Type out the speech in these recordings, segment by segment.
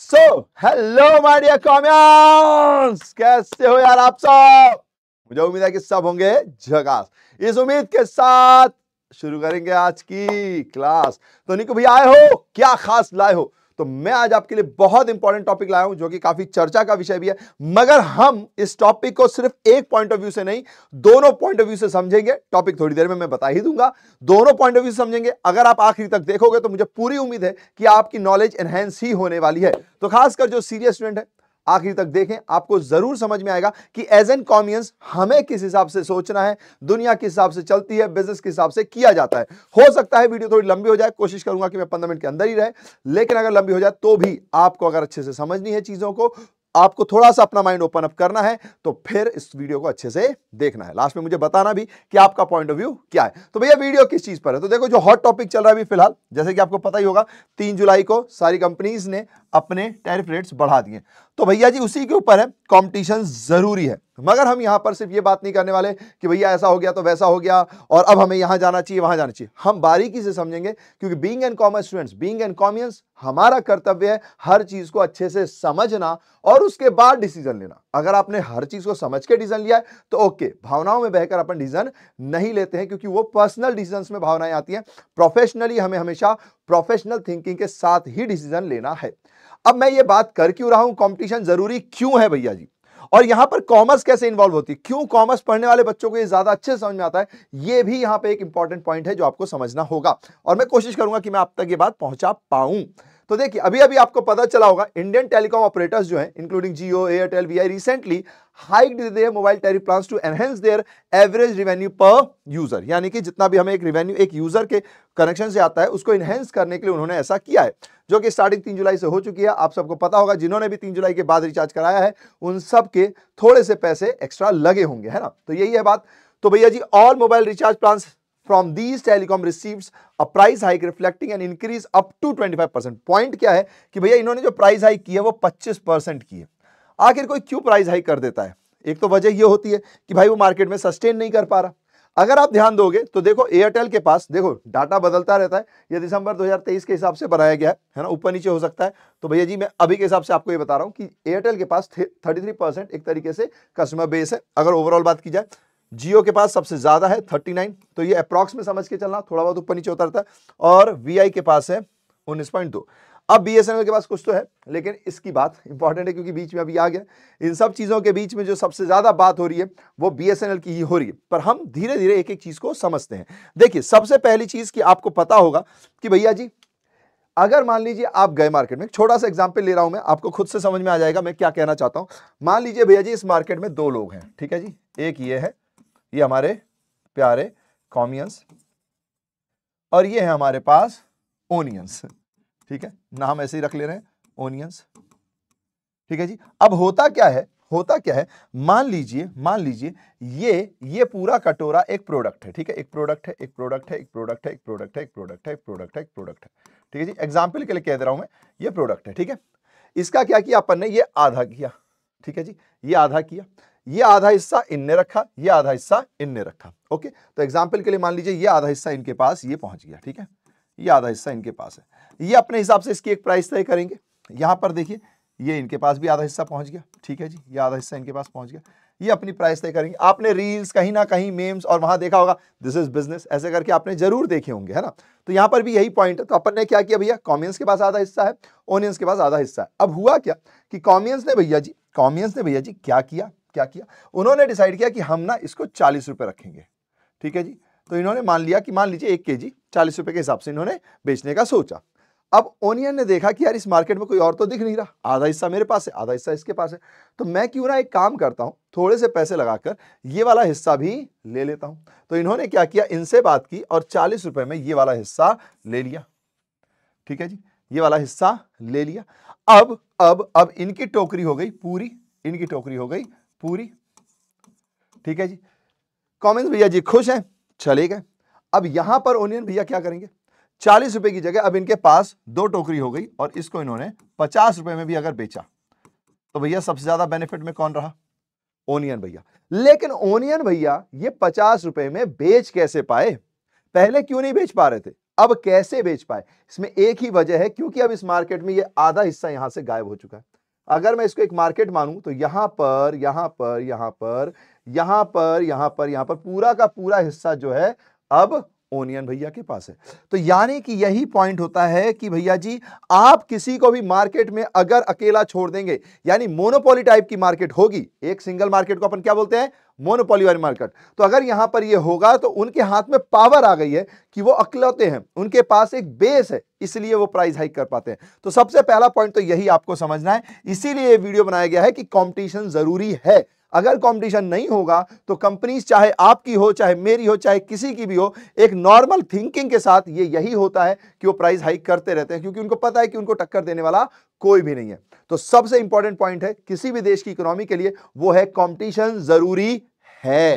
so hello my dear कैसे हो यार आप सब मुझे उम्मीद है कि सब होंगे झकास इस उम्मीद के साथ शुरू करेंगे आज की क्लास तो निको भैया आए हो क्या खास लाए हो तो मैं आज आपके लिए बहुत इंपॉर्टेंट टॉपिक लाया हूं जो कि काफी चर्चा का विषय भी है मगर हम इस टॉपिक को सिर्फ एक पॉइंट ऑफ व्यू से नहीं दोनों पॉइंट ऑफ व्यू से समझेंगे टॉपिक थोड़ी देर में मैं बता ही दूंगा दोनों पॉइंट ऑफ व्यू समझेंगे अगर आप आखिरी तक देखोगे तो मुझे पूरी उम्मीद है कि आपकी नॉलेज एनहेंस ही होने वाली है तो खासकर जो सीरियस स्टूडेंट है आखिर तक देखें आपको ज़रूर समझ में आएगा कि एज एन कॉमियंस हमें किस हिसाब से सोचना है दुनिया किस हिसाब से चलती है बिजनेस किस हिसाब से किया जाता है हो सकता है वीडियो थोड़ी लंबी हो जाए कोशिश करूंगा कि मैं पंद्रह मिनट के अंदर ही रहे लेकिन अगर लंबी हो जाए तो भी आपको अगर अच्छे से समझनी है चीज़ों को आपको थोड़ा सा अपना माइंड ओपन अप करना है तो फिर इस वीडियो को अच्छे से देखना है लास्ट में मुझे बताना भी कि आपका पॉइंट ऑफ व्यू क्या है तो भैया वीडियो किस चीज पर है तो देखो जो हॉट टॉपिक चल रहा है अभी फिलहाल जैसे कि आपको पता ही होगा तीन जुलाई को सारी कंपनीज ने अपने टैरिफ रेट्स बढ़ा दिए तो भैया जी उसी के ऊपर है कंपटीशन ज़रूरी है मगर हम यहां पर सिर्फ ये बात नहीं करने वाले कि भैया ऐसा हो गया तो वैसा हो गया और अब हमें यहां जाना चाहिए वहां जाना चाहिए हम बारीकी से समझेंगे क्योंकि being and commerce students being and कॉमियंस हमारा कर्तव्य है हर चीज़ को अच्छे से समझना और उसके बाद डिसीजन लेना अगर आपने हर चीज़ को समझ के डिसीजन लिया है तो ओके भावनाओं में बहकर अपन डिसीजन नहीं लेते हैं क्योंकि वो पर्सनल डिसीजन में भावनाएं आती हैं प्रोफेशनली हमें हमेशा प्रोफेशनल थिंकिंग के साथ ही डिसीजन लेना है अब मैं ये बात कर क्यों रहा हूं कंपटीशन जरूरी क्यों है भैया जी और यहां पर कॉमर्स कैसे इन्वॉल्व होती है क्यों कॉमर्स पढ़ने वाले बच्चों को ये ज्यादा अच्छे समझ में आता है ये भी यहां पे एक इंपॉर्टेंट पॉइंट है जो आपको समझना होगा और मैं कोशिश करूंगा कि मैं आप तक ये बात पहुंचा पाऊं तो देखिए अभी अभी आपको पता चला होगा इंडियन टेलीकॉम ऑपरेटर्स जो हैं including Jio Airtel V I recently hike their mobile tariff plans to enhance their average revenue per user यानी कि जितना भी हमें एक रिवेन्यू एक यूजर के कनेक्शन से आता है उसको एनहेंस करने के लिए उन्होंने ऐसा किया है जो कि स्टार्टिंग तीन जुलाई से हो चुकी है आप सबको पता होगा जिन्होंने भी तीन जुलाई के बाद रिचार्ज कराया है उन सबके थोड़े से पैसे एक्स्ट्रा लगे होंगे है ना तो यही है बात तो भैया जी all mobile recharge plans from these telecom receives a price hike reflecting an increase up to 25 percent point क्या है कि भैया इन्होंने जो प्राइस हाइक की है वो 25 परसेंट की है आखिर कोई क्यों प्राइस हाइक कर देता है एक तो वजह ये होती है कि भाई वो मार्केट में सस्टेन नहीं कर पा रहा अगर आप ध्यान दोगे तो देखो एयरटेल के पास देखो डाटा बदलता रहता है ये दिसंबर 2023 के हिसाब से बनाया गया है है ना ऊपर नीचे हो सकता है तो भैया जी मैं अभी के हिसाब से आपको ये बता रहा हूँ कि एयरटेल के पास 33 परसेंट एक तरीके से कस्टमर बेस है अगर ओवरऑल बात की जाए जियो के पास सबसे ज़्यादा है 39 तो ये अप्रॉक्स में समझ के चलना थोड़ा बहुत ऊपर नीचे उतरता है और वी के पास है उन्नीस पॉइंट दो अब बी के पास कुछ तो है लेकिन इसकी बात इंपॉर्टेंट है क्योंकि बीच में अभी आ गया इन सब चीज़ों के बीच में जो सबसे ज़्यादा बात हो रही है वो बी की ही हो रही है पर हम धीरे धीरे एक एक चीज़ को समझते हैं देखिए सबसे पहली चीज़ की आपको पता होगा कि भैया जी अगर मान लीजिए आप गए मार्केट में छोटा सा एग्जाम्पल ले रहा हूं मैं आपको खुद से समझ में आ जाएगा मैं क्या कहना चाहता हूं मान लीजिए भैया जी इस मार्केट में दो लोग हैं ठीक है जी एक ये है ये हमारे प्यारे कॉमियंस और ये है हमारे पास ओनियंस ठीक है नाम ऐसे ही रख ले रहे हैं ओनियंस ठीक है जी अब होता क्या है होता क्या है मान लीजिए मान लीजिए ये ये पूरा कटोरा एक प्रोडक्ट है ठीक है एक प्रोडक्ट है एक प्रोडक्ट है एक प्रोडक्ट है एक प्रोडक्ट है एक प्रोडक्ट है एक प्रोडक्ट है एक प्रोडक्ट है ठीक है जी एग्जाम्पल के लिए कह दे रहा हूं मैं ये प्रोडक्ट है ठीक है इसका क्या किया अपन ने ये आधा किया ठीक है जी ये आधा किया ये आधा हिस्सा इनने रखा ये आधा हिस्सा इनने रखा ओके तो एग्जाम्पल के लिए मान लीजिए ये आधा हिस्सा इनके पास ये पहुंच गया ठीक है ये आधा हिस्सा इनके पास है ये अपने हिसाब से इसकी एक प्राइस तय करेंगे यहां पर देखिए ये इनके पास भी आधा हिस्सा पहुंच गया ठीक है जी ये आधा हिस्सा इनके पास पहुंच गया ये अपनी प्राइस तय करेंगे आपने रील्स कहीं ना कहीं मेम्स और वहां देखा होगा दिस इज बिजनेस ऐसे करके आपने जरूर देखे होंगे है ना तो यहां पर भी यही पॉइंट है तो अपन ने क्या किया भैया कॉमियंस के पास आधा हिस्सा है ओनियंस के पास आधा हिस्सा है अब हुआ क्या कि कॉमियंस ने भैया जी कॉमियंस ने भैया जी क्या किया क्या किया उन्होंने डिसाइड किया कि हम ना इसको चालीस रुपए रखेंगे ठीक है जी तो इन्होंने मान लिया कि मान लीजिए एक के जी चालीस रुपए के हिसाब से इन्होंने बेचने का सोचा अब ओनियन ने देखा कि यार इस मार्केट में कोई और तो दिख नहीं रहा आधा हिस्सा मेरे पास है आधा हिस्सा इसके पास है तो मैं क्यों ना एक काम करता हूं थोड़े से पैसे लगाकर ये वाला हिस्सा भी ले लेता हूं तो इन्होंने क्या किया इनसे बात की और चालीस रुपए में ये वाला हिस्सा ले लिया ठीक है जी ये वाला हिस्सा ले लिया अब अब अब इनकी टोकरी हो गई पूरी इनकी टोकरी हो गई पूरी ठीक है जी कॉमेंस भैया जी खुश हैं चले गए अब यहां पर ओनियन भैया क्या करेंगे चालीस रुपए की जगह अब इनके पास दो टोकरी हो गई और इसको इन्होंने पचास रुपए में भी अगर बेचा तो भैया सबसे ज्यादा बेनिफिट में कौन रहा ओनियन भैया लेकिन ओनियन भैया ये पचास रुपए में बेच कैसे पाए पहले क्यों नहीं बेच पा रहे थे अब कैसे बेच पाए इसमें एक ही वजह है क्योंकि अब इस मार्केट में ये आधा हिस्सा यहां से गायब हो चुका है अगर मैं इसको एक मार्केट मानूं तो यहां पर यहां पर यहां पर यहां पर यहां पर यहां पर पूरा का पूरा हिस्सा जो है अब ओनियन भैया के पास है तो यानी कि यही पॉइंट होता है कि भैया जी आप किसी को भी मार्केट में अगर अकेला छोड़ देंगे यानी मोनोपोली टाइप की मार्केट होगी एक सिंगल मार्केट को अपन क्या बोलते हैं मोनोपोली वाली मार्केट तो अगर यहां पर ये होगा तो उनके हाथ में पावर आ गई है कि वो अकलौते हैं उनके पास एक बेस है इसलिए वो प्राइस हाइक कर पाते हैं तो सबसे पहला पॉइंट तो यही आपको समझना है इसीलिए वीडियो बनाया गया है कि कॉम्पिटिशन जरूरी है अगर कंपटीशन नहीं होगा तो कंपनीज चाहे आपकी हो चाहे मेरी हो चाहे किसी की भी हो एक नॉर्मल थिंकिंग के साथ ये यही होता है कि वो प्राइस हाइक करते रहते हैं क्योंकि उनको पता है कि उनको टक्कर देने वाला कोई भी नहीं है तो सबसे इंपॉर्टेंट पॉइंट है किसी भी देश की इकोनॉमी के लिए वो है कॉम्पिटिशन जरूरी है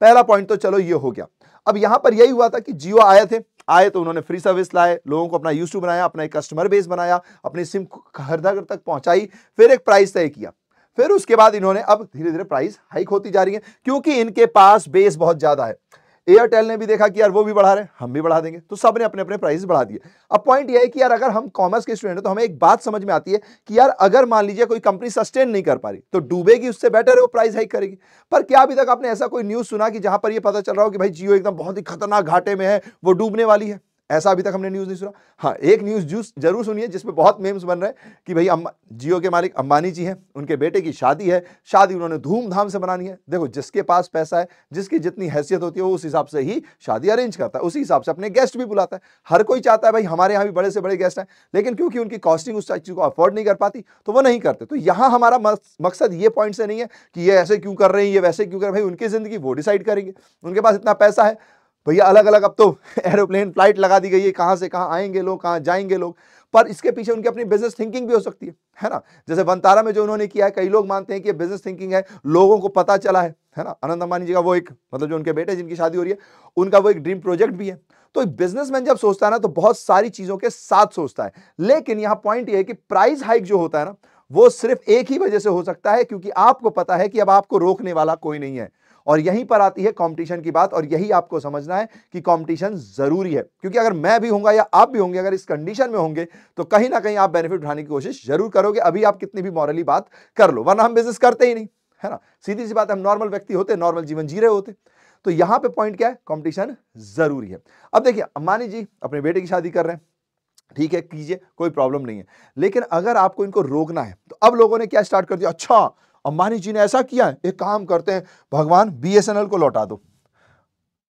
पहला पॉइंट तो चलो ये हो गया अब यहां पर यही हुआ था कि जियो आए थे आए तो उन्होंने फ्री सर्विस लाए लोगों को अपना यूज बनाया अपना एक कस्टमर बेस बनाया अपनी सिम हर तक पहुंचाई फिर एक प्राइस तय किया फिर उसके बाद इन्होंने अब धीरे धीरे प्राइस हाइक होती जा रही है क्योंकि इनके पास बेस बहुत ज़्यादा है एयरटेल ने भी देखा कि यार वो भी बढ़ा रहे हैं हम भी बढ़ा देंगे तो सब ने अपने अपने प्राइस बढ़ा दिए अब पॉइंट यह है कि यार अगर हम कॉमर्स के स्टूडेंट हैं तो हमें एक बात समझ में आती है कि यार अगर मान लीजिए कोई कंपनी सस्टेन नहीं कर पा रही तो डूबेगी उससे बेटर है वो प्राइस हाइक करेगी पर क्या अभी तक आपने ऐसा कोई न्यूज़ सुना कि जहां पर यह पता चल रहा हो कि भाई जियो एकदम बहुत ही खतरनाक घाटे में है वो डूबने वाली है ऐसा अभी तक हमने न्यूज़ नहीं सुना हाँ एक न्यूज़ जूस जरूर सुनिए जिसमें बहुत मेम्स बन रहे हैं कि भाई अम्बा जियो के मालिक अंबानी जी हैं उनके बेटे की शादी है शादी उन्होंने धूमधाम से बनानी है देखो जिसके पास पैसा है जिसकी जितनी हैसियत होती है वो उस हिसाब से ही शादी अरेंज करता है उसी हिसाब से अपने गेस्ट भी बुलाता है हर कोई चाहता है भाई हमारे यहाँ भी बड़े से बड़े गेस्ट हैं लेकिन क्योंकि उनकी कॉस्टिंग उस चीज़ को अफोर्ड नहीं कर पाती तो वो नहीं करते तो यहाँ हमारा मकसद ये पॉइंट से नहीं है कि ये ऐसे क्यों कर रहे हैं ये वैसे क्यों कर रहे हैं भाई उनकी ज़िंदगी वो डिसाइड करेंगे उनके पास इतना पैसा है भैया तो अलग अलग अब तो एरोप्लेन फ्लाइट लगा दी गई है कहाँ से कहाँ आएंगे लोग कहाँ जाएंगे लोग पर इसके पीछे उनकी अपनी बिजनेस थिंकिंग भी हो सकती है है ना जैसे वंतारा में जो उन्होंने किया है कई लोग मानते हैं कि ये बिजनेस थिंकिंग है लोगों को पता चला है है ना आनंद अंबानी जी का वो एक मतलब जो उनके बेटे जिनकी शादी हो रही है उनका वो एक ड्रीम प्रोजेक्ट भी है तो बिजनेसमैन जब सोचता है ना तो बहुत सारी चीज़ों के साथ सोचता है लेकिन यहाँ पॉइंट ये है कि प्राइस हाइक जो होता है ना वो सिर्फ एक ही वजह से हो सकता है क्योंकि आपको पता है कि अब आपको रोकने वाला कोई नहीं है और यहीं पर आती है कंपटीशन की बात और यही आपको समझना है कि कंपटीशन ज़रूरी है क्योंकि अगर मैं भी होंगे या आप भी होंगे अगर इस कंडीशन में होंगे तो कहीं ना कहीं आप बेनिफिट उठाने की कोशिश जरूर करोगे अभी आप कितनी भी मॉरली बात कर लो वरना हम बिजनेस करते ही नहीं है ना सीधी सी बात हम नॉर्मल व्यक्ति होते नॉर्मल जीवन जी रहे होते तो यहां पर पॉइंट क्या है कॉम्पिटिशन जरूरी है अब देखिए अम्बानी जी अपने बेटे की शादी कर रहे हैं ठीक है कीजिए कोई प्रॉब्लम नहीं है लेकिन अगर आपको इनको रोकना है तो अब लोगों ने क्या स्टार्ट कर दिया अच्छा अंबानी जी ने ऐसा किया है एक काम करते हैं भगवान बीएसएनएल को लौटा दो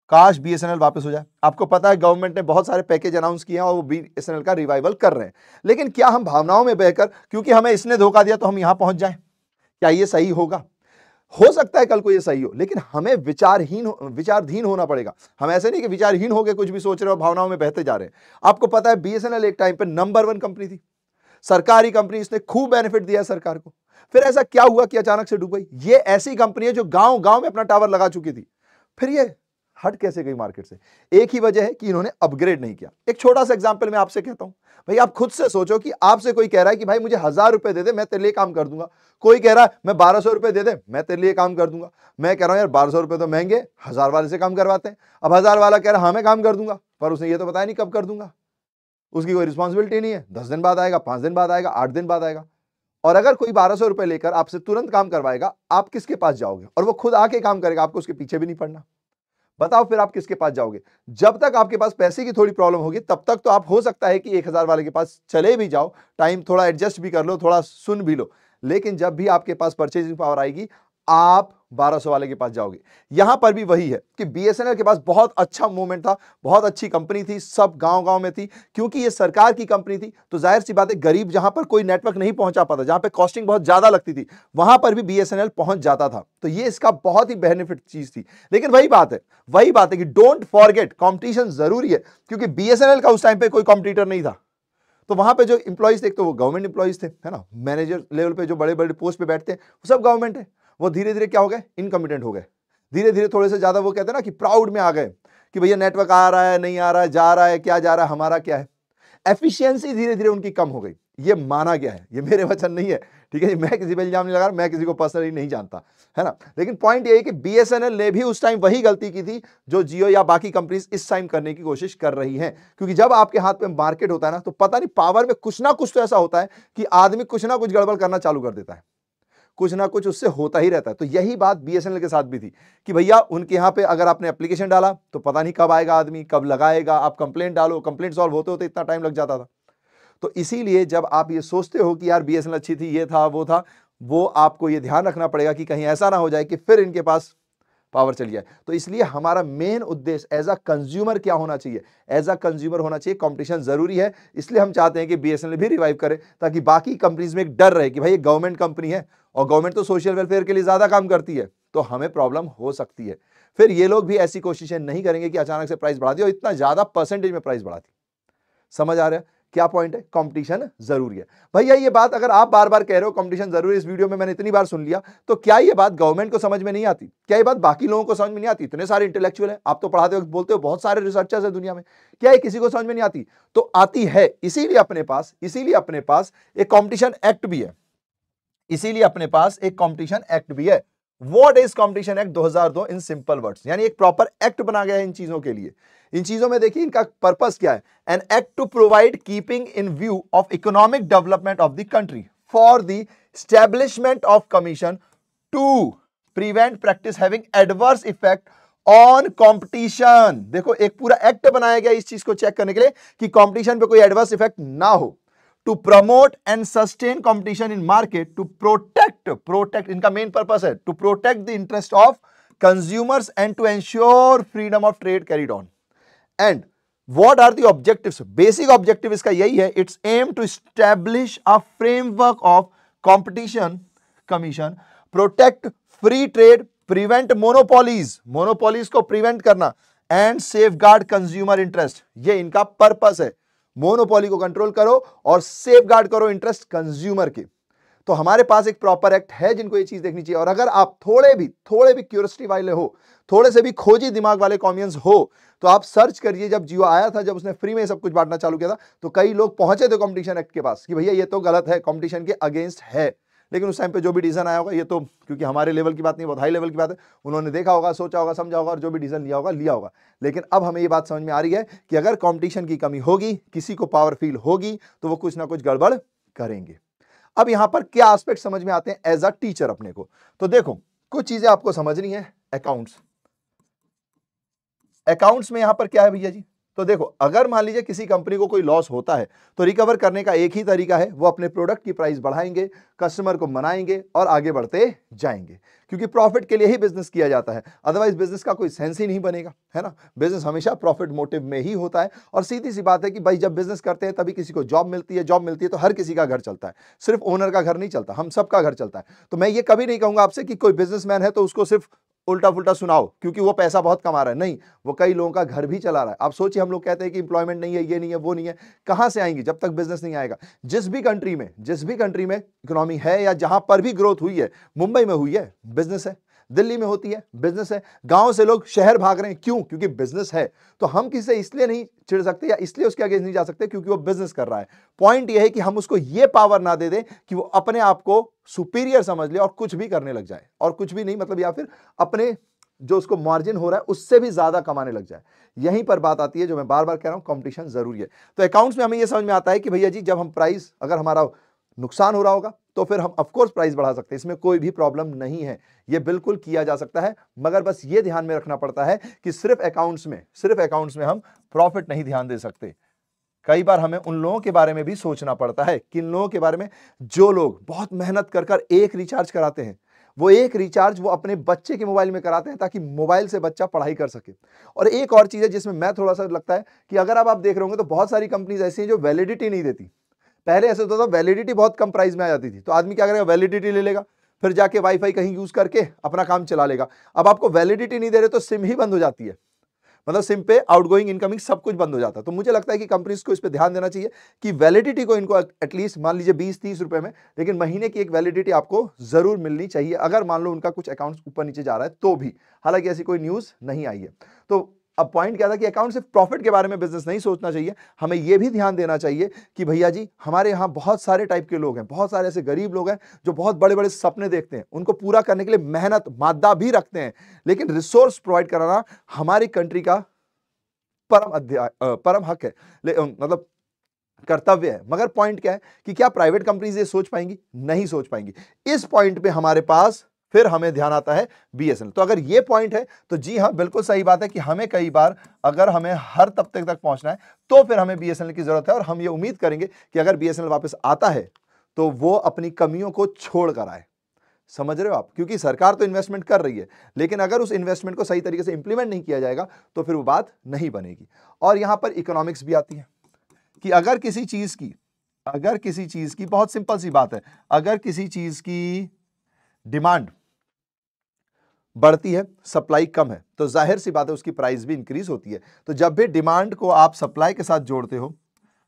काश बीएसएनएल वापस हो जाए आपको पता है गवर्नमेंट ने बहुत सारे पैकेज अनाउंस किए हैं और वो बीएसएनएल का रिवाइवल कर रहे हैं लेकिन क्या हम भावनाओं में बहकर क्योंकि हमें इसने धोखा दिया तो हम यहाँ पहुँच जाए क्या ये सही होगा हो सकता है कल को ये सही हो लेकिन हमें विचारहीन विचारधीन होना पड़ेगा हम ऐसे नहीं कि विचारहीन होकर कुछ भी सोच रहे हो भावनाओं में बहते जा रहे हैं आपको पता है बीएसएनएल एक टाइम पर नंबर वन कंपनी थी सरकारी कंपनी इसने खूब बेनिफिट दिया सरकार को फिर ऐसा क्या हुआ कि अचानक से डूब गई ये ऐसी कंपनी है जो गांव गांव में अपना टावर लगा चुकी थी फिर ये हट कैसे गई मार्केट से एक ही वजह है कि इन्होंने अपग्रेड नहीं किया एक छोटा सा एग्जाम्पल मैं आपसे कहता हूं भाई आप खुद से सोचो कि आपसे कोई कह रहा है कि भाई मुझे हजार रुपए दे दे मैं तेरे लिए काम कर दूंगा कोई कह रहा है मैं बारह सौ रुपए दे दे मैं तेरे लिए काम कर दूंगा मैं कह रहा हूं यार बारह सौ रुपए तो महंगे हजार वाले से काम करवाते हैं अब हजार वाला कह रहा है हाँ मैं काम कर दूंगा पर उसने ये तो बताया नहीं कब कर दूंगा उसकी कोई रिस्पॉन्सिबिलिटी नहीं है दस दिन बाद आएगा पांच दिन बाद आएगा आठ दिन बाद आएगा और अगर कोई बारह सौ रुपए लेकर आपसे तुरंत काम करवाएगा आप किसके पास जाओगे और वो खुद आके काम करेगा आपको उसके पीछे भी नहीं पड़ना बताओ फिर आप किसके पास जाओगे जब तक आपके पास पैसे की थोड़ी प्रॉब्लम होगी तब तक तो आप हो सकता है कि एक हज़ार वाले के पास चले भी जाओ टाइम थोड़ा एडजस्ट भी कर लो थोड़ा सुन भी लो लेकिन जब भी आपके पास परचेजिंग पावर आएगी आप 1200 वाले के पास जाओगे यहां पर भी वही है कि बीएसएनएल के पास बहुत अच्छा मूवमेंट था बहुत अच्छी कंपनी थी सब गांव गांव में थी क्योंकि ये सरकार की कंपनी थी तो जाहिर सी बात है गरीब जहां पर कोई नेटवर्क नहीं पहुंचा पाता जहां पे कॉस्टिंग बहुत ज्यादा लगती थी वहां पर भी बीएसएनएल पहुंच जाता था तो ये इसका बहुत ही बेनिफिट चीज थी लेकिन वही बात है वही बात है कि डोंट फॉरगेट कॉम्पिटिशन जरूरी है क्योंकि बीएसएनएल का उस टाइम पर कोई कॉम्पिटिटर नहीं था तो वहां पे जो इंप्लॉइज थे तो वो गवर्नमेंट इंप्लॉइज थे है ना मैनेजर लेवल पे जो बड़े बड़े पोस्ट पे बैठते हैं वो सब गवर्नमेंट है वो धीरे धीरे क्या हो गए इनकमिटेंट हो गए धीरे धीरे थोड़े से ज़्यादा वो कहते हैं ना कि प्राउड में आ गए कि भैया नेटवर्क आ रहा है नहीं आ रहा है जा रहा है क्या जा रहा है हमारा क्या है एफिशियंसी धीरे धीरे उनकी कम हो गई ये माना गया है ये मेरे वचन नहीं है ठीक है मैं किसी पर इल्जाम नहीं लगा रहा मैं किसी को पर्सनली नहीं जानता है ना लेकिन पॉइंट ये है कि एल ने भी उस टाइम वही गलती की थी जो जियो या बाकी कंपनीज इस टाइम करने की कोशिश कर रही हैं क्योंकि जब आपके हाथ में मार्केट होता है ना तो पता नहीं पावर में कुछ ना कुछ तो ऐसा होता है कि आदमी कुछ ना कुछ गड़बड़ करना चालू कर देता है कुछ ना कुछ उससे होता ही रहता है तो यही बात बीएसएनएल के साथ भी थी कि भैया उनके यहाँ पे अगर आपने एप्लीकेशन डाला तो पता नहीं कब आएगा आदमी कब लगाएगा आप कंप्लेंट डालो कंप्लेंट सॉल्व होते होते इतना टाइम लग जाता था तो इसीलिए जब आप ये सोचते हो कि यार बी अच्छी थी ये था वो था वो आपको ये ध्यान रखना पड़ेगा कि कहीं ऐसा ना हो जाए कि फिर इनके पास पावर चली जाए तो इसलिए हमारा मेन उद्देश्य एज अ कंज्यूमर क्या होना चाहिए एज अ कंज्यूमर होना चाहिए कॉम्पिटिशन ज़रूरी है इसलिए हम चाहते हैं कि बी भी रिवाइव करे ताकि बाकी कंपनीज में एक डर रहे कि भाई ये गवर्नमेंट कंपनी है और गवर्नमेंट तो सोशल वेलफेयर के लिए ज़्यादा काम करती है तो हमें प्रॉब्लम हो सकती है फिर ये लोग भी ऐसी कोशिशें नहीं करेंगे कि अचानक से प्राइस बढ़ा दी और इतना ज़्यादा परसेंटेज में प्राइस बढ़ा दी समझ आ रहा है क्या पॉइंट है कंपटीशन जरूरी है भैया ये बात अगर आप बार बार कह रहे हो कंपटीशन जरूरी है इस वीडियो में मैंने इतनी बार सुन लिया तो क्या ये बात गवर्नमेंट को समझ में नहीं आती क्या ये बात बाकी लोगों को समझ में नहीं आती इतने सारे इंटेलेक्चुअल हैं आप तो पढ़ाते वक्त बोलते हो बहुत सारे रिसर्चर्स है दुनिया में क्या ये किसी को समझ में नहीं आती तो आती है इसीलिए अपने पास इसीलिए अपने पास एक कॉम्पिटिशन एक्ट भी है इसीलिए अपने पास एक कॉम्पिटिशन एक्ट भी है वॉट इज कॉम्पिटिशन एक्ट दो इन सिंपल वर्ड यानी एक प्रॉपर एक्ट बना गया है इन चीजों के लिए इन चीजों में देखिए इनका पर्पस क्या है an act to provide keeping in view of economic development of the country for the establishment of commission to prevent practice having adverse effect on competition देखो एक पूरा एक्ट बनाया गया इस चीज को चेक करने के लिए कि कंपटीशन पे कोई एडवर्स इफेक्ट ना हो to promote and sustain competition in market to protect protect इनका मेन पर्पस है to protect the interest of consumers and to ensure freedom of trade carried on and what are the objective basic objective इसका यही है it's aim to establish a framework of competition commission protect free trade prevent monopolies monopolies को prevent करना and safeguard consumer interest ये इनका पर्पस है monopoly को कंट्रोल करो और सेफ गार्ड करो इंटरेस्ट कंज्यूमर के तो हमारे पास एक प्रॉपर एक्ट है जिनको ये चीज़ देखनी चाहिए और अगर आप थोड़े भी थोड़े भी क्यूरसिटी वाले हो थोड़े से भी खोजी दिमाग वाले कॉमियंस हो तो आप सर्च करिए जब जियो आया था जब उसने फ्री में सब कुछ बांटना चालू किया था तो कई लोग पहुंचे थे कॉम्पिटिशन एक्ट के पास कि भैया ये तो गलत है कॉम्पिटिशन के अगेंस्ट है लेकिन उस टाइम पे जो भी डिसीजन आया होगा ये तो क्योंकि हमारे लेवल की बात नहीं बहुत हाई लेवल की बात है उन्होंने देखा होगा सोचा होगा समझा होगा और जो भी डिसीजन लिया होगा लिया होगा लेकिन अब हमें ये बात समझ में आ रही है कि अगर कॉम्पिटिशन की कमी होगी किसी को पावर फील होगी तो वो कुछ ना कुछ गड़बड़ करेंगे अब यहां पर क्या एस्पेक्ट समझ में आते हैं एज अ टीचर अपने को तो देखो कुछ चीजें आपको समझनी है अकाउंट्स अकाउंट्स में यहां पर क्या है भैया जी तो देखो अगर मान लीजिए किसी कंपनी को कोई लॉस होता है तो रिकवर करने का एक ही तरीका है वो अपने प्रोडक्ट की प्राइस बढ़ाएंगे कस्टमर को मनाएंगे और आगे बढ़ते जाएंगे क्योंकि प्रॉफिट के लिए ही बिजनेस किया जाता है अदरवाइज बिजनेस का कोई सेंस ही नहीं बनेगा है ना बिजनेस हमेशा प्रॉफिट मोटिव में ही होता है और सीधी सी बात है कि भाई जब बिजनेस करते हैं तभी किसी को जॉब मिलती है जॉब मिलती है तो हर किसी का घर चलता है सिर्फ ओनर का घर नहीं चलता हम सबका घर चलता है तो मैं ये कभी नहीं कहूंगा आपसे कि कोई बिजनेसमैन है तो उसको सिर्फ उल्टा फुलटा सुनाओ क्योंकि वो पैसा बहुत कमा रहा है नहीं वो कई लोगों का घर भी चला रहा है आप सोचिए हम लोग कहते हैं कि इंप्लॉयमेंट नहीं है ये नहीं है वो नहीं है कहां से आएंगे जब तक बिजनेस नहीं आएगा जिस भी कंट्री में जिस भी कंट्री में इकोनॉमी है या जहां पर भी ग्रोथ हुई है मुंबई में हुई है बिजनेस है दिल्ली में होती है बिजनेस है गांव से लोग शहर भाग रहे हैं क्यों क्योंकि बिजनेस है तो हम किसी से इसलिए नहीं छिड़ सकते या इसलिए उसके आगे नहीं जा सकते क्योंकि वो बिजनेस कर रहा है पॉइंट यह है कि हम उसको ये पावर ना दे दें कि वो अपने आप को सुपीरियर समझ ले और कुछ भी करने लग जाए और कुछ भी नहीं मतलब या फिर अपने जो उसको मार्जिन हो रहा है उससे भी ज़्यादा कमाने लग जाए यहीं पर बात आती है जो मैं बार बार कह रहा हूँ कॉम्पिटिशन ज़रूरी है तो अकाउंट्स में हमें यह समझ में आता है कि भैया जी जब हम प्राइस अगर हमारा नुकसान हो रहा होगा तो फिर हम ऑफकोर्स प्राइस बढ़ा सकते हैं इसमें कोई भी प्रॉब्लम नहीं है ये बिल्कुल किया जा सकता है मगर बस ये ध्यान में रखना पड़ता है कि सिर्फ अकाउंट्स में सिर्फ अकाउंट्स में हम प्रॉफिट नहीं ध्यान दे सकते कई बार हमें उन लोगों के बारे में भी सोचना पड़ता है किन लोगों के बारे में जो लोग बहुत मेहनत कर कर एक रिचार्ज कराते हैं वो एक रिचार्ज वो अपने बच्चे के मोबाइल में कराते हैं ताकि मोबाइल से बच्चा पढ़ाई कर सके और एक और चीज़ है जिसमें मैं थोड़ा सा लगता है कि अगर आप आप देख रहे होंगे तो बहुत सारी कंपनीज ऐसी हैं जो वैलिडिटी नहीं देती पहले ऐसे होता था वैलिडिटी बहुत कम प्राइस में आ जाती थी तो आदमी क्या करेगा वैलिडिटी ले लेगा फिर जाके वाईफाई कहीं यूज़ करके अपना काम चला लेगा अब आपको वैलिडिटी नहीं दे रहे तो सिम ही बंद हो जाती है मतलब सिम पे आउटगोइंग इनकमिंग सब कुछ बंद हो जाता है तो मुझे लगता है कि कंपनीज को इस पर ध्यान देना चाहिए कि वैलिडिटी को इनको एटलीस्ट मान लीजिए बीस तीस रुपए में लेकिन महीने की एक वैलिडिटी आपको जरूर मिलनी चाहिए अगर मान लो उनका कुछ अकाउंट ऊपर नीचे जा रहा है तो भी हालांकि ऐसी कोई न्यूज़ नहीं आई है तो अब पॉइंट क्या था कि अकाउंट सिर्फ प्रॉफिट के बारे में बिजनेस नहीं सोचना चाहिए हमें यह भी ध्यान देना चाहिए कि भैया जी हमारे यहां बहुत सारे टाइप के लोग हैं बहुत सारे ऐसे गरीब लोग हैं जो बहुत बड़े बड़े सपने देखते हैं उनको पूरा करने के लिए मेहनत मादा भी रखते हैं लेकिन रिसोर्स प्रोवाइड कराना हमारी कंट्री का परम अध्याय परम हक है मतलब कर्तव्य है मगर पॉइंट क्या है कि क्या प्राइवेट कंपनीज ये सोच पाएंगी नहीं सोच पाएंगी इस पॉइंट पे हमारे पास फिर हमें ध्यान आता है बी तो अगर ये पॉइंट है तो जी हाँ बिल्कुल सही बात है कि हमें कई बार अगर हमें हर तबके तक पहुंचना है तो फिर हमें बी की ज़रूरत है और हम ये उम्मीद करेंगे कि अगर बी वापस आता है तो वो अपनी कमियों को छोड़ कर आए समझ रहे हो आप क्योंकि सरकार तो इन्वेस्टमेंट कर रही है लेकिन अगर उस इन्वेस्टमेंट को सही तरीके से इंप्लीमेंट नहीं किया जाएगा तो फिर वो बात नहीं बनेगी और यहाँ पर इकोनॉमिक्स भी आती है कि अगर किसी चीज़ की अगर किसी चीज़ की बहुत सिंपल सी बात है अगर किसी चीज़ की डिमांड बढ़ती है सप्लाई कम है तो जाहिर सी बात है उसकी प्राइस भी इंक्रीज होती है तो जब भी डिमांड को आप सप्लाई के साथ जोड़ते हो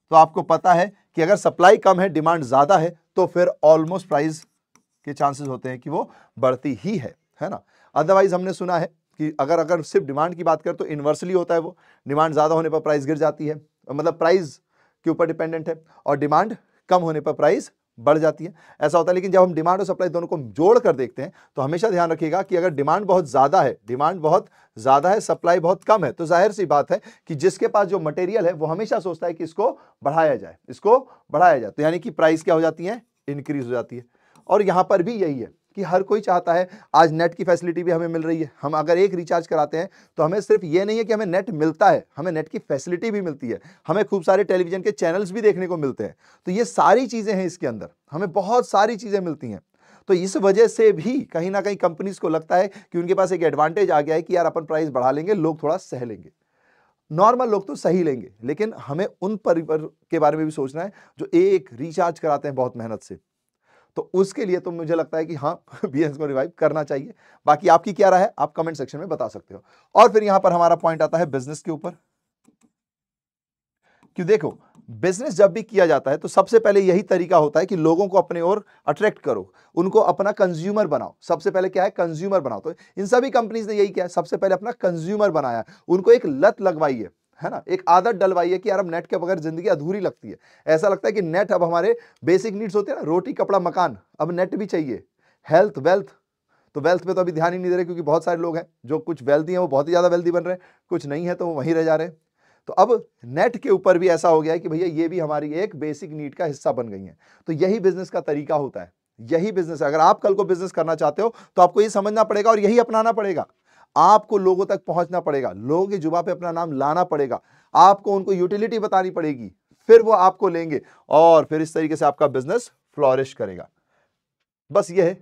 तो आपको पता है कि अगर सप्लाई कम है डिमांड ज़्यादा है तो फिर ऑलमोस्ट प्राइस के चांसेस होते हैं कि वो बढ़ती ही है है ना अदरवाइज हमने सुना है कि अगर अगर सिर्फ डिमांड की बात करें तो इन्वर्सली होता है वो डिमांड ज़्यादा होने पर प्राइस गिर जाती है मतलब प्राइस के ऊपर डिपेंडेंट है और डिमांड कम होने पर प्राइस बढ़ जाती है ऐसा होता है लेकिन जब हम डिमांड और सप्लाई दोनों को जोड़ कर देखते हैं तो हमेशा ध्यान रखिएगा कि अगर डिमांड बहुत ज़्यादा है डिमांड बहुत ज़्यादा है सप्लाई बहुत कम है तो जाहिर सी बात है कि जिसके पास जो मटेरियल है वो हमेशा सोचता है कि इसको बढ़ाया जाए इसको बढ़ाया जाए तो यानी कि प्राइस क्या हो जाती है इंक्रीज हो जाती है और यहाँ पर भी यही है कि हर कोई चाहता है आज नेट की फैसिलिटी भी हमें मिल रही है हम अगर एक रिचार्ज कराते हैं तो हमें सिर्फ ये नहीं है कि हमें नेट मिलता है हमें नेट की फैसिलिटी भी मिलती है हमें खूब सारे टेलीविजन के चैनल्स भी देखने को मिलते हैं तो ये सारी चीज़ें हैं इसके अंदर हमें बहुत सारी चीज़ें मिलती हैं तो इस वजह से भी कहीं ना कहीं कंपनीज को लगता है कि उनके पास एक एडवांटेज आ गया है कि यार अपन प्राइस बढ़ा लेंगे लोग थोड़ा सह लेंगे नॉर्मल लोग तो सही लेंगे लेकिन हमें उन परिवार के बारे में भी सोचना है जो एक रिचार्ज कराते हैं बहुत मेहनत से तो उसके लिए तो मुझे लगता है कि हाँ बी को रिवाइव करना चाहिए बाकी आपकी क्या राय है आप कमेंट सेक्शन में बता सकते हो और फिर यहां पर हमारा पॉइंट आता है बिजनेस के ऊपर क्यों देखो बिजनेस जब भी किया जाता है तो सबसे पहले यही तरीका होता है कि लोगों को अपने ओर अट्रैक्ट करो उनको अपना कंज्यूमर बनाओ सबसे पहले क्या है कंज्यूमर बनाओ तो इन सभी कंपनीज ने यही किया सबसे पहले अपना कंज्यूमर बनाया उनको एक लत लगवाई है है ना एक आदत डलवाई है कि यार अब नेट के बगैर जिंदगी अधूरी लगती है ऐसा लगता है कि नेट अब हमारे बेसिक नीड्स होते हैं ना रोटी कपड़ा मकान अब नेट भी चाहिए हेल्थ वेल्थ तो वेल्थ पे तो अभी ध्यान ही नहीं दे रहे क्योंकि बहुत सारे लोग हैं जो कुछ वेल्थी हैं वो बहुत ही ज़्यादा वेल्दी बन रहे हैं कुछ नहीं है तो वो वहीं रह जा रहे हैं तो अब नेट के ऊपर भी ऐसा हो गया है कि भैया ये भी हमारी एक बेसिक नीड का हिस्सा बन गई है तो यही बिजनेस का तरीका होता है यही बिजनेस है अगर आप कल को बिजनेस करना चाहते हो तो आपको ये समझना पड़ेगा और यही अपनाना पड़ेगा आपको लोगों तक पहुंचना पड़ेगा लोगों की जुबा पे अपना नाम लाना पड़ेगा आपको उनको यूटिलिटी बतानी पड़ेगी फिर वो आपको लेंगे और फिर इस तरीके से आपका बिजनेस फ्लॉरिश करेगा बस ये है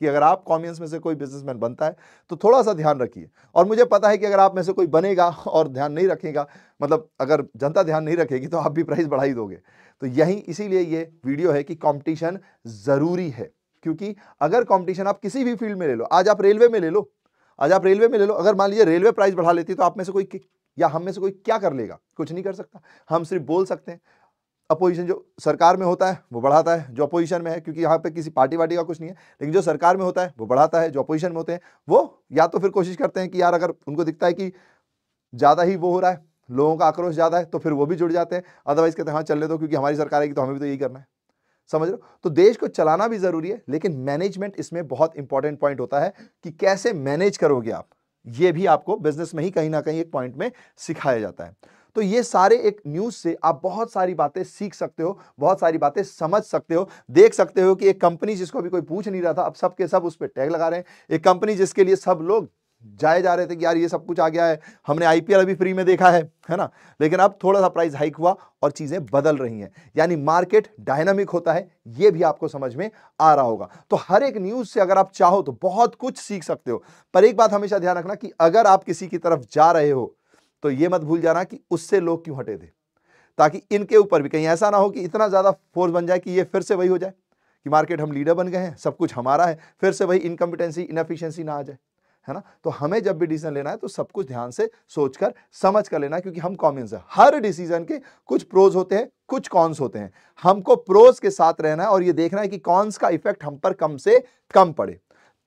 कि अगर आप कॉमियंस में से कोई बिजनेसमैन बनता है तो थोड़ा सा ध्यान रखिए और मुझे पता है कि अगर आप में से कोई बनेगा और ध्यान नहीं रखेगा मतलब अगर जनता ध्यान नहीं रखेगी तो आप भी प्राइस बढ़ा ही दोगे तो यही इसीलिए ये वीडियो है कि कंपटीशन ज़रूरी है क्योंकि अगर कंपटीशन आप किसी भी फील्ड में ले लो आज आप रेलवे में ले लो आज आप रेलवे में ले लो अगर मान लीजिए रेलवे प्राइस बढ़ा लेती तो आप में से कोई या हम में से कोई क्या कर लेगा कुछ नहीं कर सकता हम सिर्फ बोल सकते हैं अपोजिशन जो सरकार में होता है वो बढ़ाता है जो अपोजिशन में है क्योंकि यहाँ पे किसी पार्टी वार्टी का कुछ नहीं है लेकिन जो सरकार में होता है वो बढ़ाता है जो अपोजिशन में होते हैं वो या तो फिर कोशिश करते हैं कि यार अगर उनको दिखता है कि ज़्यादा ही वो हो रहा है लोगों का आक्रोश ज़्यादा है तो फिर वो भी जुड़ जाते हैं अदरवाइज़ कहते हैं हाँ चलने दो क्योंकि हमारी सरकार आएगी तो हमें भी तो यही करना है समझ रहे तो देश को चलाना भी ज़रूरी है लेकिन मैनेजमेंट इसमें बहुत इंपॉर्टेंट पॉइंट होता है कि कैसे मैनेज करोगे आप ये भी आपको बिजनेस में ही कहीं ना कहीं एक पॉइंट में सिखाया जाता है तो ये सारे एक न्यूज़ से आप बहुत सारी बातें सीख सकते हो बहुत सारी बातें समझ सकते हो देख सकते हो कि एक कंपनी जिसको अभी कोई पूछ नहीं रहा था अब सब के सब उस पर टैग लगा रहे हैं एक कंपनी जिसके लिए सब लोग जाए जा रहे थे कि यार ये सब कुछ आ गया है हमने आईपीएल अभी फ्री में देखा है है ना लेकिन अब थोड़ा सा प्राइस हाइक हुआ और चीज़ें बदल रही हैं यानी मार्केट डायनामिक होता है ये भी आपको समझ में आ रहा होगा तो हर एक न्यूज़ से अगर आप चाहो तो बहुत कुछ सीख सकते हो पर एक बात हमेशा ध्यान रखना कि अगर आप किसी की तरफ जा रहे हो तो ये मत भूल जाना कि उससे लोग क्यों हटे थे ताकि इनके ऊपर भी कहीं ऐसा ना हो कि इतना ज़्यादा फोर्स बन जाए कि ये फिर से वही हो जाए कि मार्केट हम लीडर बन गए हैं सब कुछ हमारा है फिर से वही इनकम्पिटेंसी इनफिशियंसी ना आ जाए है ना तो हमें जब भी डिसीजन लेना है तो सब कुछ ध्यान से सोचकर समझ कर लेना क्योंकि हम कॉमेंस है हर डिसीजन के कुछ प्रोज होते हैं कुछ कॉन्स होते हैं हमको प्रोज के साथ रहना है और ये देखना है कि कॉन्स का इफेक्ट हम पर कम से कम पड़े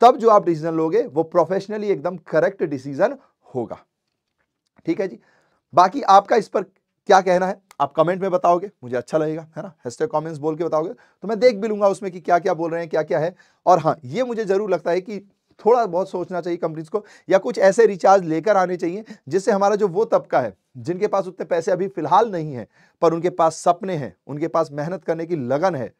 तब जो आप डिसीजन लोगे वो प्रोफेशनली एकदम करेक्ट डिसीजन होगा ठीक है जी बाकी आपका इस पर क्या कहना है आप कमेंट में बताओगे मुझे अच्छा लगेगा है ना हेस्टे कमेंट्स बोल के बताओगे तो मैं देख भी लूंगा उसमें कि क्या क्या बोल रहे हैं क्या क्या है और हाँ ये मुझे जरूर लगता है कि थोड़ा बहुत सोचना चाहिए कंपनीज को या कुछ ऐसे रिचार्ज लेकर आने चाहिए जिससे हमारा जो वो तबका है जिनके पास उतने पैसे अभी फिलहाल नहीं है पर उनके पास सपने हैं उनके पास मेहनत करने की लगन है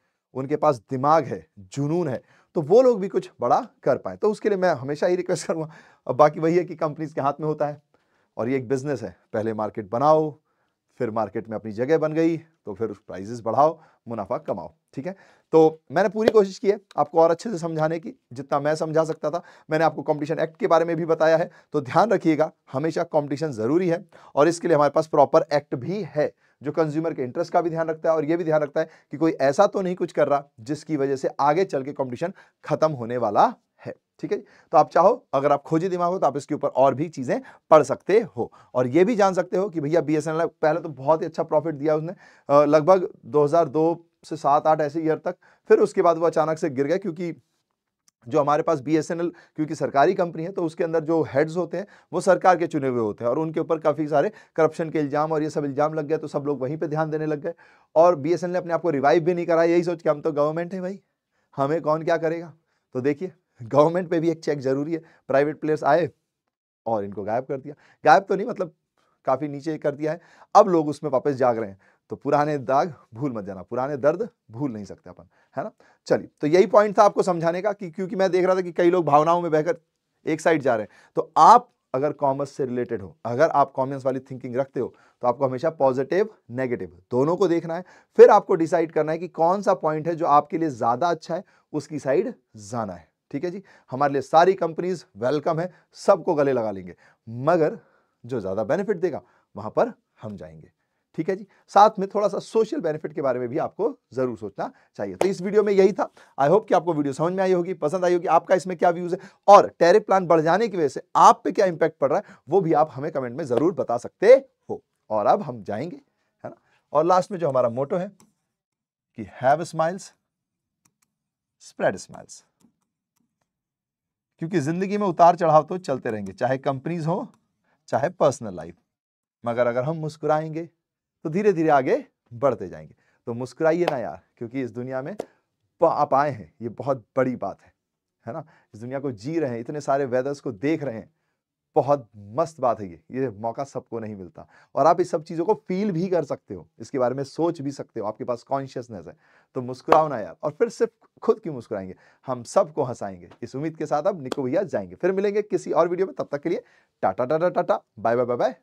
उनके पास दिमाग है जुनून है तो वो लोग भी कुछ बड़ा कर पाए तो उसके लिए मैं हमेशा ही रिक्वेस्ट करूँगा अब बाकी वही है कि कंपनीज के हाथ में होता है और ये एक बिजनेस है पहले मार्केट बनाओ फिर मार्केट में अपनी जगह बन गई तो फिर प्राइजेस बढ़ाओ मुनाफा कमाओ ठीक है तो मैंने पूरी कोशिश की है आपको और अच्छे से समझाने की जितना मैं समझा सकता था मैंने आपको कंपटीशन एक्ट के बारे में भी बताया है तो ध्यान रखिएगा हमेशा कंपटीशन ज़रूरी है और इसके लिए हमारे पास प्रॉपर एक्ट भी है जो कंज्यूमर के इंटरेस्ट का भी ध्यान रखता है और ये भी ध्यान रखता है कि कोई ऐसा तो नहीं कुछ कर रहा जिसकी वजह से आगे चल के कॉम्पिटिशन खत्म होने वाला ठीक है तो आप चाहो अगर आप खोजी दिमाग हो तो आप इसके ऊपर और भी चीज़ें पढ़ सकते हो और ये भी जान सकते हो कि भैया बी पहले तो बहुत ही अच्छा प्रॉफिट दिया उसने लगभग दो से सात आठ ऐसे ईयर तक फिर उसके बाद वो अचानक से गिर गए क्योंकि जो हमारे पास बी क्योंकि सरकारी कंपनी है तो उसके अंदर जो हेड्स होते हैं वो सरकार के चुने हुए होते हैं और उनके ऊपर काफ़ी सारे करप्शन के इल्ज़ाम और ये सब इल्ज़ाम लग गए तो सब लोग वहीं पे ध्यान देने लग गए और बी ने अपने आप को रिवाइव भी नहीं करा यही सोच के हम तो गवर्नमेंट है भाई हमें कौन क्या करेगा तो देखिए गवर्नमेंट पे भी एक चेक जरूरी है प्राइवेट प्लेयर्स आए और इनको गायब कर दिया गायब तो नहीं मतलब काफ़ी नीचे कर दिया है अब लोग उसमें वापस जाग रहे हैं तो पुराने दाग भूल मत जाना पुराने दर्द भूल नहीं सकते अपन है ना चलिए तो यही पॉइंट था आपको समझाने का कि क्योंकि मैं देख रहा था कि कई लोग भावनाओं में बहकर एक साइड जा रहे हैं तो आप अगर कॉमर्स से रिलेटेड हो अगर आप कॉमर्स वाली थिंकिंग रखते हो तो आपको हमेशा पॉजिटिव नेगेटिव दोनों को देखना है फिर आपको डिसाइड करना है कि कौन सा पॉइंट है जो आपके लिए ज़्यादा अच्छा है उसकी साइड जाना है ठीक है जी हमारे लिए सारी कंपनीज वेलकम है सबको गले लगा लेंगे मगर जो ज़्यादा बेनिफिट देगा वहां पर हम जाएंगे ठीक है जी साथ में थोड़ा सा सोशल बेनिफिट के बारे में भी आपको जरूर सोचना चाहिए तो इस वीडियो में यही था आई होप कि आपको वीडियो समझ में आई होगी पसंद आई होगी आपका इसमें क्या व्यूज है और टैरिफ प्लान बढ़ जाने की वजह से आप पे क्या इंपैक्ट पड़ रहा है वो भी आप हमें कमेंट में जरूर बता सकते हो और अब हम जाएंगे है ना और लास्ट में जो हमारा मोटो है कि हैव स्माइल्स स्प्रेड स्माइल्स क्योंकि ज़िंदगी में उतार चढ़ाव तो चलते रहेंगे चाहे कंपनीज हो चाहे पर्सनल लाइफ मगर अगर हम मुस्कुराएंगे तो धीरे धीरे आगे बढ़ते जाएंगे तो मुस्कुराइए ना यार क्योंकि इस दुनिया में आप आए हैं ये बहुत बड़ी बात है है ना इस दुनिया को जी रहे हैं इतने सारे वेदर्स को देख रहे हैं बहुत मस्त बात है ये ये मौका सबको नहीं मिलता और आप इस सब चीज़ों को फील भी कर सकते हो इसके बारे में सोच भी सकते हो आपके पास कॉन्शियसनेस है तो मुस्कुराओ ना यार और फिर सिर्फ खुद की मुस्कुराएंगे हम सबको हंसाएंगे इस उम्मीद के साथ आप निको भैया जाएंगे फिर मिलेंगे किसी और वीडियो में तब तक के लिए tata tata tata bye bye bye bye